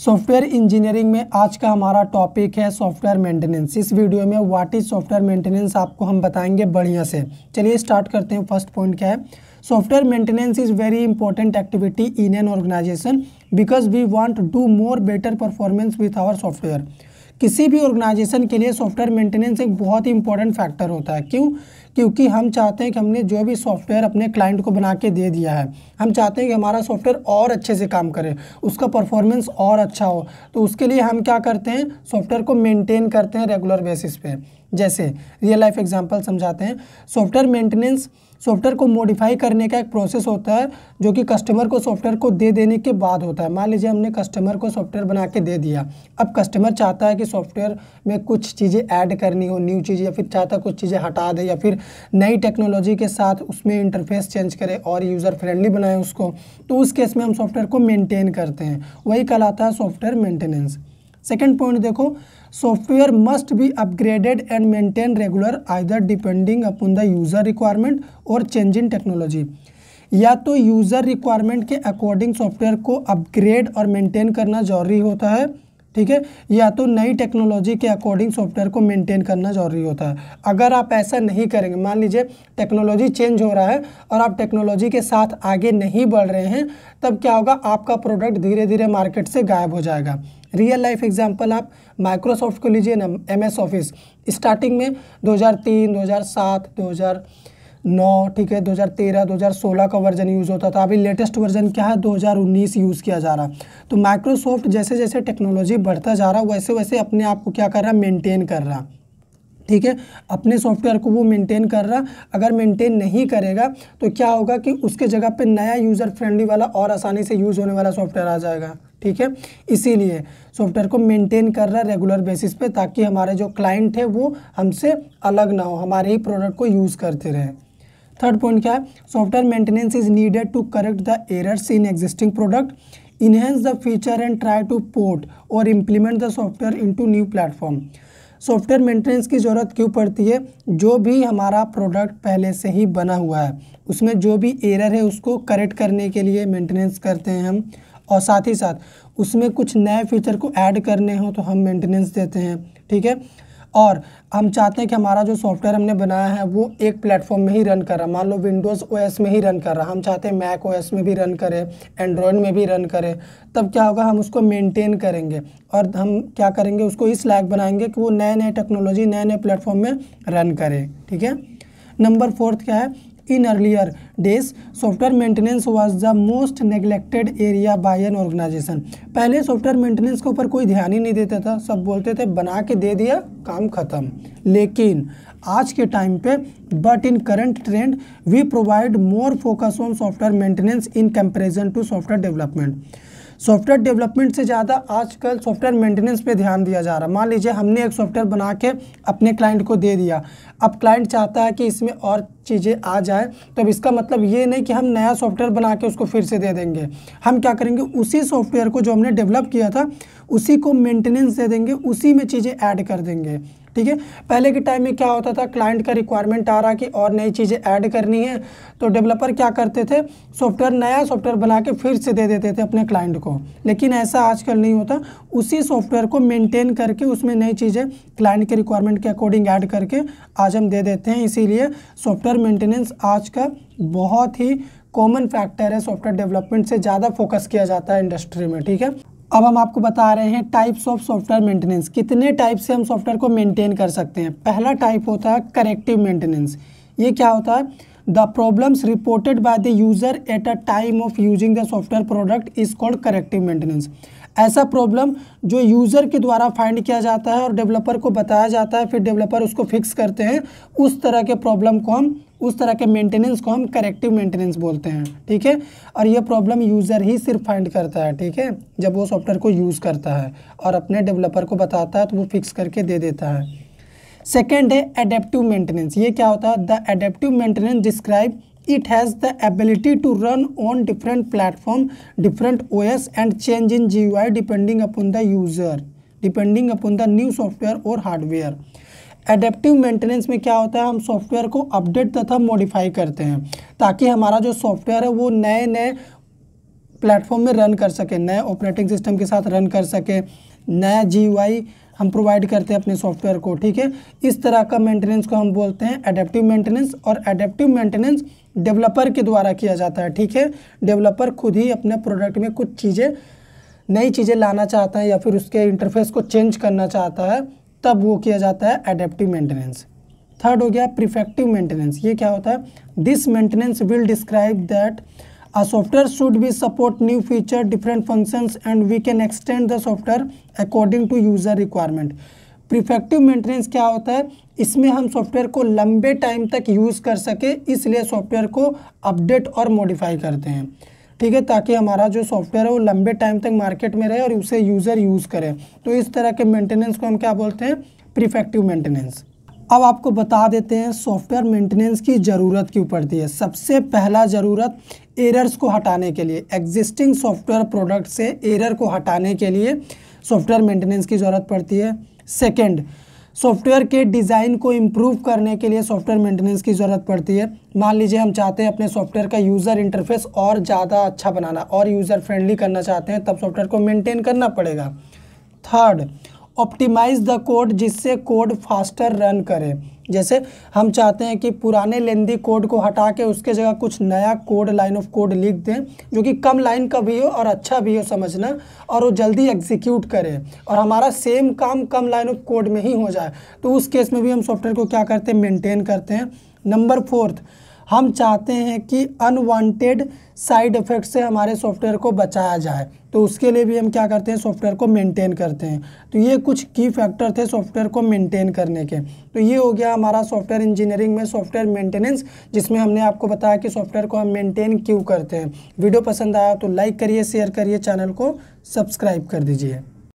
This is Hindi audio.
सॉफ्टवेयर इंजीनियरिंग में आज का हमारा टॉपिक है सॉफ्टवेयर मेंटेनेंस इस वीडियो में व्हाट इज सॉफ्टवेयर मेंटेनेंस आपको हम बताएंगे बढ़िया से चलिए स्टार्ट करते हैं फर्स्ट पॉइंट क्या है software maintenance is very important activity in an organization because we want do more better performance with our software किसी भी ऑर्गेनाइजेशन के लिए सॉफ्टवेयर मेंटेनेंस एक बहुत ही इंपॉर्टेंट फैक्टर होता है क्यों क्योंकि हम चाहते हैं कि हमने जो भी सॉफ्टवेयर अपने क्लाइंट को बना के दे दिया है हम चाहते हैं कि हमारा सॉफ्टवेयर और अच्छे से काम करे उसका परफॉर्मेंस और अच्छा हो तो उसके लिए हम क्या करते हैं सॉफ्टवेयर को मेनटेन करते हैं रेगुलर बेसिस पे जैसे रियल लाइफ एग्जाम्पल समझाते हैं सॉफ्टवेयर मेंटेनेंस सॉफ्टवेयर को मॉडिफाई करने का एक प्रोसेस होता है जो कि कस्टमर को सॉफ्टवेयर को दे देने के बाद होता है मान लीजिए हमने कस्टमर को सॉफ्टवेयर बना के दे दिया अब कस्टमर चाहता है कि सॉफ्टवेयर में कुछ चीज़ें ऐड करनी हो न्यू चीज़ या फिर चाहता कुछ चीज़ें हटा दे या फिर नई टेक्नोलॉजी के साथ उसमें इंटरफेस चेंज करे और यूज़र फ्रेंडली बनाए उसको तो उस केस में हम सॉफ्टवेयर को मेनटेन करते हैं वही कहलाता है सॉफ्टवेयर मेंटेनेंस सेकेंड पॉइंट देखो software must be upgraded and maintain regular either depending upon the user requirement और चेंज इन टेक्नोलॉजी या तो यूज़र रिक्वायरमेंट के अकॉर्डिंग सॉफ्टवेयर को अपग्रेड और मेंटेन करना जरूरी होता है ठीक है या तो नई टेक्नोलॉजी के अकॉर्डिंग सॉफ्टवेयर को मेंटेन करना जरूरी होता है अगर आप ऐसा नहीं करेंगे मान लीजिए टेक्नोलॉजी चेंज हो रहा है और आप टेक्नोलॉजी के साथ आगे नहीं बढ़ रहे हैं तब क्या होगा आपका प्रोडक्ट धीरे धीरे मार्केट से गायब हो जाएगा रियल लाइफ एग्जांपल आप माइक्रोसॉफ्ट को लीजिए ना एमएस ऑफिस स्टार्टिंग में 2003 2007 2009 ठीक है 2013 2016 का वर्जन यूज़ होता था अभी लेटेस्ट वर्जन क्या है 2019 यूज़ किया जा रहा तो माइक्रोसॉफ्ट जैसे जैसे टेक्नोलॉजी बढ़ता जा रहा वैसे वैसे अपने आप को क्या कर रहा मेंटेन कर रहा ठीक है अपने सॉफ्टवेयर को वो मेंटेन कर रहा अगर मेंटेन नहीं करेगा तो क्या होगा कि उसके जगह पे नया यूज़र फ्रेंडली वाला और आसानी से यूज़ होने वाला सॉफ्टवेयर आ जाएगा ठीक है इसीलिए सॉफ्टवेयर को मेंटेन कर रहा है रेगुलर बेसिस पे ताकि हमारे जो क्लाइंट है वो हमसे अलग ना हो हमारे ही प्रोडक्ट को यूज़ करते रहे थर्ड पॉइंट क्या है software maintenance is needed to correct the errors in existing product enhance the feature and try to port और implement the software in new platform software maintenance की ज़रूरत क्यों पड़ती है जो भी हमारा प्रोडक्ट पहले से ही बना हुआ है उसमें जो भी एरर है उसको करेक्ट करने के लिए मेंटेनेंस करते हैं हम और साथ ही साथ उसमें कुछ नए फीचर को ऐड करने हों तो हम मेंटेनेंस देते हैं ठीक है और हम चाहते हैं कि हमारा जो सॉफ्टवेयर हमने बनाया है वो एक प्लेटफॉर्म में ही रन कर रहा मान लो विंडोज़ ओएस में ही रन कर रहा हम चाहते हैं मैक ओएस में भी रन करे एंड्रॉयड में भी रन करे तब क्या होगा हम उसको मेंटेन करेंगे और हम क्या करेंगे उसको इस लैग बनाएंगे कि वो नए नए टेक्नोलॉजी नए नए प्लेटफॉर्म में रन करें ठीक है नंबर फोर्थ क्या है in earlier days software maintenance was the most neglected area by an organization पहले सॉफ्टवेयर मेंटेनेंस के ऊपर कोई ध्यान ही नहीं देता था सब बोलते थे बना के दे दिया काम खत्म लेकिन आज के टाइम पे but in current trend we provide more focus on software maintenance in comparison to software development software development से ज़्यादा आजकल सॉफ्टवेयर मेंटेनेंस पे ध्यान दिया जा रहा है मान लीजिए हमने एक सॉफ्टवेयर बना के अपने क्लाइंट को दे दिया अब क्लाइंट चाहता है कि इसमें और चीज़ें आ जाए तो अब इसका मतलब ये नहीं कि हम नया सॉफ्टवेयर बना के उसको फिर से दे देंगे हम क्या करेंगे उसी सॉफ्टवेयर को जो हमने डेवलप किया था उसी को मेंटेनेंस दे देंगे उसी में चीज़ें ऐड कर देंगे ठीक है पहले के टाइम में क्या होता था क्लाइंट का रिक्वायरमेंट आ रहा कि और नई चीज़ें ऐड करनी है तो डेवलपर क्या करते थे सॉफ्टवेयर नया सॉफ्टवेयर बना के फिर से दे देते थे अपने क्लाइंट को लेकिन ऐसा आजकल नहीं होता उसी सॉफ्टवेयर को मेंटेन करके उसमें नई चीज़ें क्लाइंट के रिक्वायरमेंट के अकॉर्डिंग ऐड करके आज हम दे देते हैं इसीलिए सॉफ्टवेयर मेंटेनेंस आज का बहुत ही कॉमन फैक्टर है सॉफ्टवेयर डेवलपमेंट से ज़्यादा फोकस किया जाता है इंडस्ट्री में ठीक है अब हम आपको बता रहे हैं टाइप्स ऑफ सॉफ्टवेयर मेंटेनेंस कितने टाइप से हम सॉफ्टवेयर को मेंटेन कर सकते हैं पहला टाइप होता है करेक्टिव मेंटेनेंस ये क्या होता है the problems reported by the user at a time of using the software product is called corrective maintenance ऐसा प्रॉब्लम जो यूज़र के द्वारा फाइंड किया जाता है और डेवलपर को बताया जाता है फिर डेवलपर उसको फिक्स करते हैं उस तरह के प्रॉब्लम को हम उस तरह के मेंटेनेंस को हम करेक्टिव मेंटेनेंस बोलते हैं ठीक है और यह प्रॉब्लम यूज़र ही सिर्फ फाइंड करता है ठीक है जब वो सॉफ्टवेयर को यूज़ करता है और अपने डेवलपर को बताता है तो वो फिक्स करके दे देता है सेकेंड है एडेप्टिव मेंटेनेंस ये क्या होता है the adaptive maintenance describe it has the ability to run on different platform different os and change in gui depending upon the user depending upon the new software or hardware adaptive maintenance में क्या होता है हम सॉफ्टवेयर को अपडेट तथा मॉडिफाई करते हैं ताकि हमारा जो सॉफ्टवेयर है वो नए नए प्लेटफॉर्म में रन कर सके नए ऑपरेटिंग सिस्टम के साथ रन कर सके नया जी हम प्रोवाइड करते हैं अपने सॉफ्टवेयर को ठीक है इस तरह का मेंटेनेंस को हम बोलते हैं एडेप्टिव मेंटेनेंस और एडेप्टिव मेंटेनेंस डेवलपर के द्वारा किया जाता है ठीक है डेवलपर खुद ही अपने प्रोडक्ट में कुछ चीज़ें नई चीज़ें लाना चाहता है या फिर उसके इंटरफेस को चेंज करना चाहता है तब वो किया जाता है एडेप्टिव मेंटेनेंस थर्ड हो गया प्रिफेक्टिव मेंटेनेंस ये क्या होता है this maintenance will describe that A software should be support new feature, different functions and we can extend the software according to user requirement. Perfective maintenance क्या होता है इसमें हम सॉफ्टवेयर को लंबे टाइम तक यूज़ कर सके इसलिए सॉफ्टवेयर को अपडेट और मॉडिफाई करते हैं ठीक है ताकि हमारा जो सॉफ्टवेयर है वो लंबे टाइम तक मार्केट में रहे और उसे यूज़र यूज़ करे तो इस तरह के मेंटेनेंस को हम क्या बोलते हैं प्रिफेक्टिव मेंटेनेंस अब आपको बता देते हैं सॉफ्टवेयर मेंटेनेंस की ज़रूरत क्यों पड़ती है सबसे पहला ज़रूरत एरर्स को हटाने के लिए एग्जिस्टिंग सॉफ्टवेयर प्रोडक्ट से एरर को हटाने के लिए सॉफ्टवेयर मेंटेनेंस की ज़रूरत पड़ती है सेकेंड सॉफ्टवेयर के डिज़ाइन को इम्प्रूव करने के लिए सॉफ्टवेयर मेंटेनेंस की ज़रूरत पड़ती है मान लीजिए हम चाहते हैं अपने सॉफ्टवेयर का यूज़र इंटरफेस और ज़्यादा अच्छा बनाना और यूज़र फ्रेंडली करना चाहते हैं तब सॉफ्टवेयर को मेनटेन करना पड़ेगा थर्ड ऑप्टिमाइज द कोड जिससे कोड फास्टर रन करे जैसे हम चाहते हैं कि पुराने लेंदी कोड को हटा के उसके जगह कुछ नया कोड लाइन ऑफ कोड लिख दें जो कि कम लाइन का भी हो और अच्छा भी हो समझना और वो जल्दी एग्जीक्यूट करे और हमारा सेम काम कम लाइन ऑफ कोड में ही हो जाए तो उस केस में भी हम सॉफ्टवेयर को क्या करते हैं मेंटेन करते हैं नंबर फोर्थ हम चाहते हैं कि अनवांटेड साइड इफ़ेक्ट से हमारे सॉफ्टवेयर को बचाया जाए तो उसके लिए भी हम क्या करते हैं सॉफ्टवेयर को मेंटेन करते हैं तो ये कुछ की फैक्टर थे सॉफ्टवेयर को मेंटेन करने के तो ये हो गया हमारा सॉफ्टवेयर इंजीनियरिंग में सॉफ्टवेयर मेंटेनेंस जिसमें हमने आपको बताया कि सॉफ्टवेयर को हम मेंटेन क्यों करते हैं वीडियो पसंद आया तो लाइक करिए शेयर करिए चैनल को सब्सक्राइब कर दीजिए